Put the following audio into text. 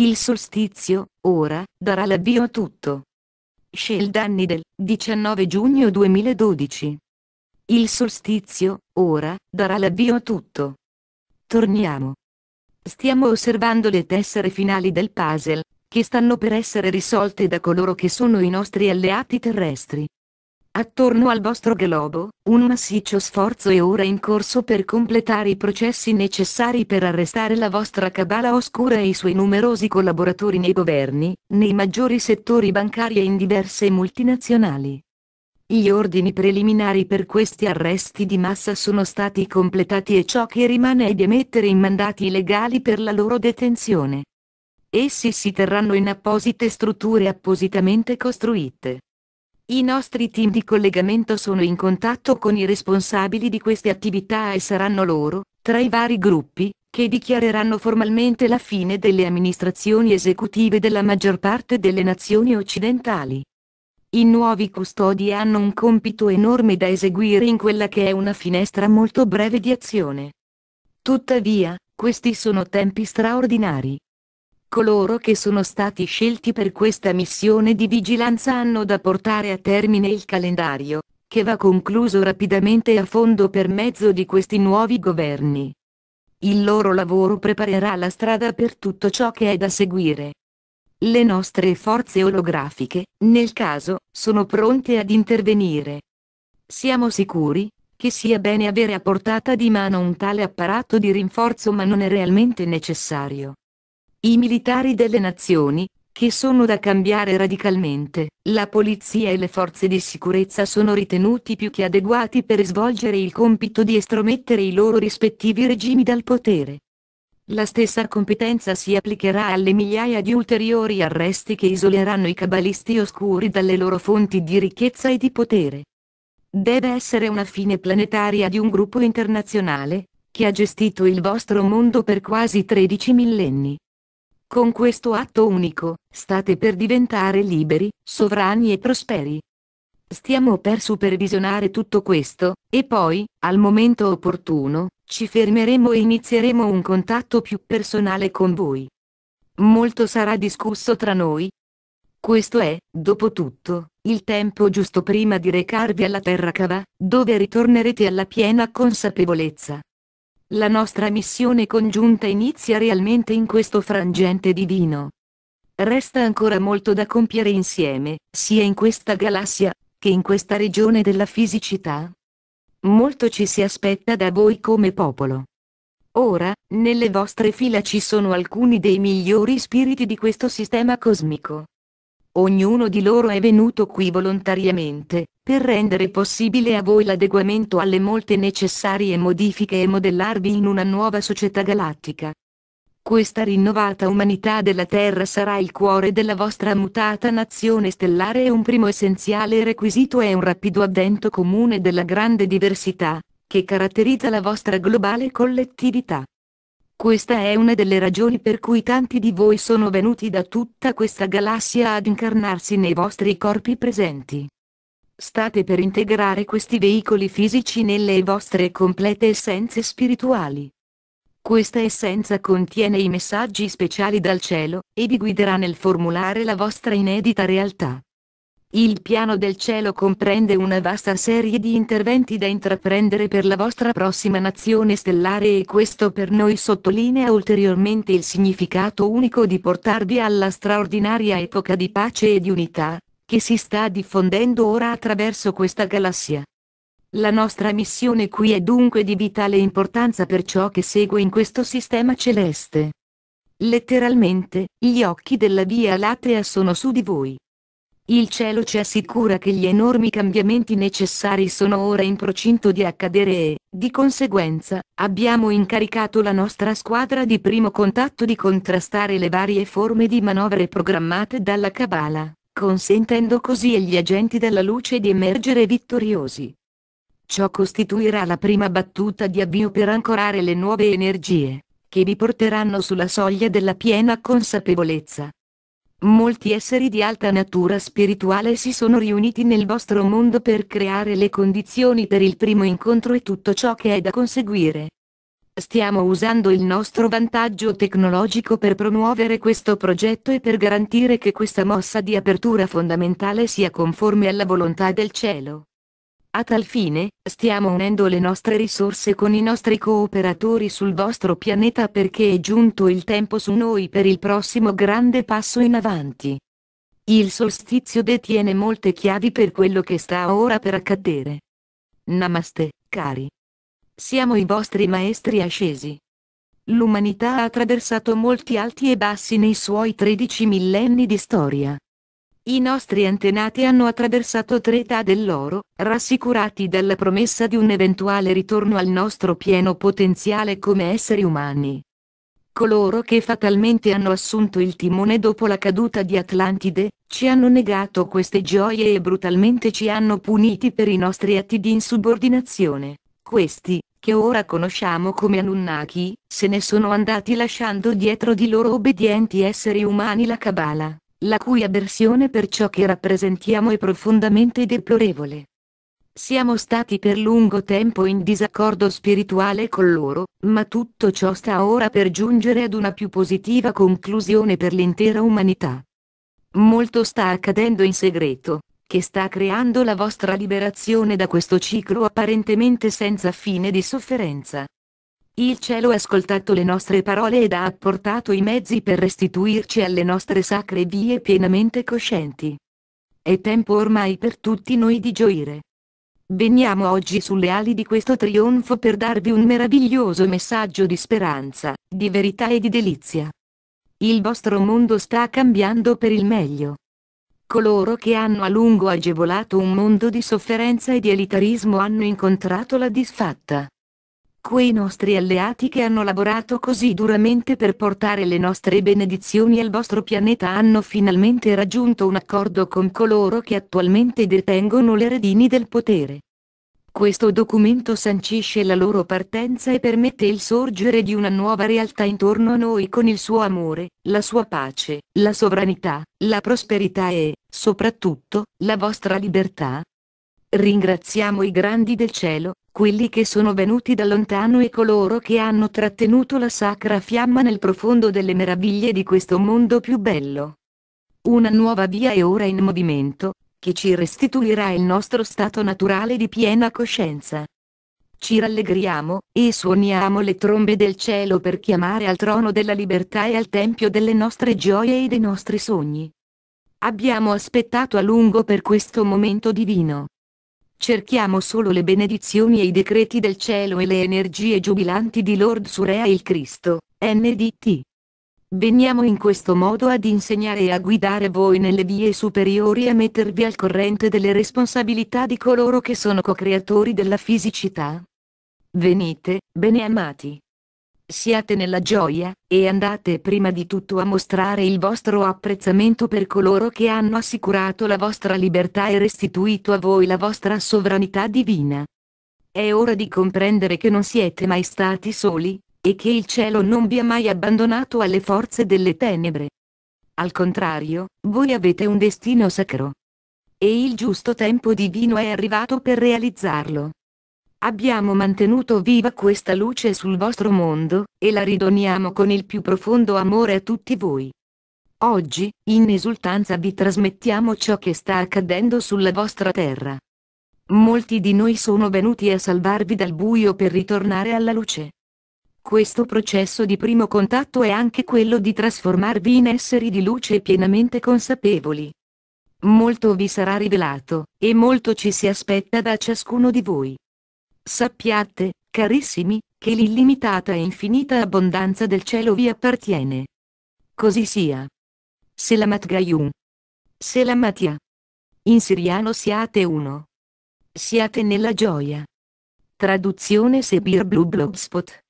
Il solstizio, ora, darà l'avvio a tutto. Sheldon del 19 giugno 2012. Il solstizio, ora, darà l'avvio a tutto. Torniamo. Stiamo osservando le tessere finali del puzzle, che stanno per essere risolte da coloro che sono i nostri alleati terrestri. Attorno al vostro globo, un massiccio sforzo è ora in corso per completare i processi necessari per arrestare la vostra cabala oscura e i suoi numerosi collaboratori nei governi, nei maggiori settori bancari e in diverse multinazionali. Gli ordini preliminari per questi arresti di massa sono stati completati e ciò che rimane è di emettere i mandati legali per la loro detenzione. Essi si terranno in apposite strutture appositamente costruite. I nostri team di collegamento sono in contatto con i responsabili di queste attività e saranno loro, tra i vari gruppi, che dichiareranno formalmente la fine delle amministrazioni esecutive della maggior parte delle nazioni occidentali. I nuovi custodi hanno un compito enorme da eseguire in quella che è una finestra molto breve di azione. Tuttavia, questi sono tempi straordinari. Coloro che sono stati scelti per questa missione di vigilanza hanno da portare a termine il calendario, che va concluso rapidamente a fondo per mezzo di questi nuovi governi. Il loro lavoro preparerà la strada per tutto ciò che è da seguire. Le nostre forze olografiche, nel caso, sono pronte ad intervenire. Siamo sicuri che sia bene avere a portata di mano un tale apparato di rinforzo ma non è realmente necessario i militari delle nazioni, che sono da cambiare radicalmente, la polizia e le forze di sicurezza sono ritenuti più che adeguati per svolgere il compito di estromettere i loro rispettivi regimi dal potere. La stessa competenza si applicherà alle migliaia di ulteriori arresti che isoleranno i cabalisti oscuri dalle loro fonti di ricchezza e di potere. Deve essere una fine planetaria di un gruppo internazionale, che ha gestito il vostro mondo per quasi 13 millenni. Con questo atto unico, state per diventare liberi, sovrani e prosperi. Stiamo per supervisionare tutto questo, e poi, al momento opportuno, ci fermeremo e inizieremo un contatto più personale con voi. Molto sarà discusso tra noi. Questo è, dopo tutto, il tempo giusto prima di recarvi alla Terra Cava, dove ritornerete alla piena consapevolezza la nostra missione congiunta inizia realmente in questo frangente divino. Resta ancora molto da compiere insieme, sia in questa galassia, che in questa regione della fisicità. Molto ci si aspetta da voi come popolo. Ora, nelle vostre fila ci sono alcuni dei migliori spiriti di questo sistema cosmico. Ognuno di loro è venuto qui volontariamente, per rendere possibile a voi l'adeguamento alle molte necessarie modifiche e modellarvi in una nuova società galattica. Questa rinnovata umanità della Terra sarà il cuore della vostra mutata nazione stellare e un primo essenziale requisito è un rapido avvento comune della grande diversità, che caratterizza la vostra globale collettività. Questa è una delle ragioni per cui tanti di voi sono venuti da tutta questa galassia ad incarnarsi nei vostri corpi presenti. State per integrare questi veicoli fisici nelle vostre complete essenze spirituali. Questa essenza contiene i messaggi speciali dal cielo, e vi guiderà nel formulare la vostra inedita realtà. Il piano del cielo comprende una vasta serie di interventi da intraprendere per la vostra prossima nazione stellare e questo per noi sottolinea ulteriormente il significato unico di portarvi alla straordinaria epoca di pace e di unità, che si sta diffondendo ora attraverso questa galassia. La nostra missione qui è dunque di vitale importanza per ciò che segue in questo sistema celeste. Letteralmente, gli occhi della Via Lattea sono su di voi il cielo ci assicura che gli enormi cambiamenti necessari sono ora in procinto di accadere e, di conseguenza, abbiamo incaricato la nostra squadra di primo contatto di contrastare le varie forme di manovre programmate dalla Cabala, consentendo così agli agenti della luce di emergere vittoriosi. Ciò costituirà la prima battuta di avvio per ancorare le nuove energie, che vi porteranno sulla soglia della piena consapevolezza Molti esseri di alta natura spirituale si sono riuniti nel vostro mondo per creare le condizioni per il primo incontro e tutto ciò che è da conseguire. Stiamo usando il nostro vantaggio tecnologico per promuovere questo progetto e per garantire che questa mossa di apertura fondamentale sia conforme alla volontà del cielo. A tal fine, stiamo unendo le nostre risorse con i nostri cooperatori sul vostro pianeta perché è giunto il tempo su noi per il prossimo grande passo in avanti. Il solstizio detiene molte chiavi per quello che sta ora per accadere. Namaste, cari. Siamo i vostri maestri ascesi. L'umanità ha attraversato molti alti e bassi nei suoi 13 millenni di storia. I nostri antenati hanno attraversato tre età dell'oro, rassicurati dalla promessa di un eventuale ritorno al nostro pieno potenziale come esseri umani. Coloro che fatalmente hanno assunto il timone dopo la caduta di Atlantide, ci hanno negato queste gioie e brutalmente ci hanno puniti per i nostri atti di insubordinazione. Questi, che ora conosciamo come Anunnaki, se ne sono andati lasciando dietro di loro obbedienti esseri umani la Cabala la cui avversione per ciò che rappresentiamo è profondamente deplorevole. Siamo stati per lungo tempo in disaccordo spirituale con loro, ma tutto ciò sta ora per giungere ad una più positiva conclusione per l'intera umanità. Molto sta accadendo in segreto, che sta creando la vostra liberazione da questo ciclo apparentemente senza fine di sofferenza. Il cielo ha ascoltato le nostre parole ed ha apportato i mezzi per restituirci alle nostre sacre vie pienamente coscienti. È tempo ormai per tutti noi di gioire. Veniamo oggi sulle ali di questo trionfo per darvi un meraviglioso messaggio di speranza, di verità e di delizia. Il vostro mondo sta cambiando per il meglio. Coloro che hanno a lungo agevolato un mondo di sofferenza e di elitarismo hanno incontrato la disfatta. Quei nostri alleati che hanno lavorato così duramente per portare le nostre benedizioni al vostro pianeta hanno finalmente raggiunto un accordo con coloro che attualmente detengono le redini del potere. Questo documento sancisce la loro partenza e permette il sorgere di una nuova realtà intorno a noi con il suo amore, la sua pace, la sovranità, la prosperità e, soprattutto, la vostra libertà, Ringraziamo i grandi del cielo, quelli che sono venuti da lontano e coloro che hanno trattenuto la sacra fiamma nel profondo delle meraviglie di questo mondo più bello. Una nuova via è ora in movimento, che ci restituirà il nostro stato naturale di piena coscienza. Ci rallegriamo, e suoniamo le trombe del cielo per chiamare al trono della libertà e al tempio delle nostre gioie e dei nostri sogni. Abbiamo aspettato a lungo per questo momento divino. Cerchiamo solo le benedizioni e i decreti del cielo e le energie giubilanti di Lord Surea il Cristo, NDT. Veniamo in questo modo ad insegnare e a guidare voi nelle vie superiori e a mettervi al corrente delle responsabilità di coloro che sono co-creatori della fisicità. Venite, bene amati. Siate nella gioia, e andate prima di tutto a mostrare il vostro apprezzamento per coloro che hanno assicurato la vostra libertà e restituito a voi la vostra sovranità divina. È ora di comprendere che non siete mai stati soli, e che il cielo non vi ha mai abbandonato alle forze delle tenebre. Al contrario, voi avete un destino sacro. E il giusto tempo divino è arrivato per realizzarlo. Abbiamo mantenuto viva questa luce sul vostro mondo, e la ridoniamo con il più profondo amore a tutti voi. Oggi, in esultanza vi trasmettiamo ciò che sta accadendo sulla vostra terra. Molti di noi sono venuti a salvarvi dal buio per ritornare alla luce. Questo processo di primo contatto è anche quello di trasformarvi in esseri di luce pienamente consapevoli. Molto vi sarà rivelato, e molto ci si aspetta da ciascuno di voi. Sappiate, carissimi, che l'illimitata e infinita abbondanza del cielo vi appartiene. Così sia. Selamat Gayum. Selamatia. In siriano siate uno. Siate nella gioia. Traduzione Sebir Blue Blogspot.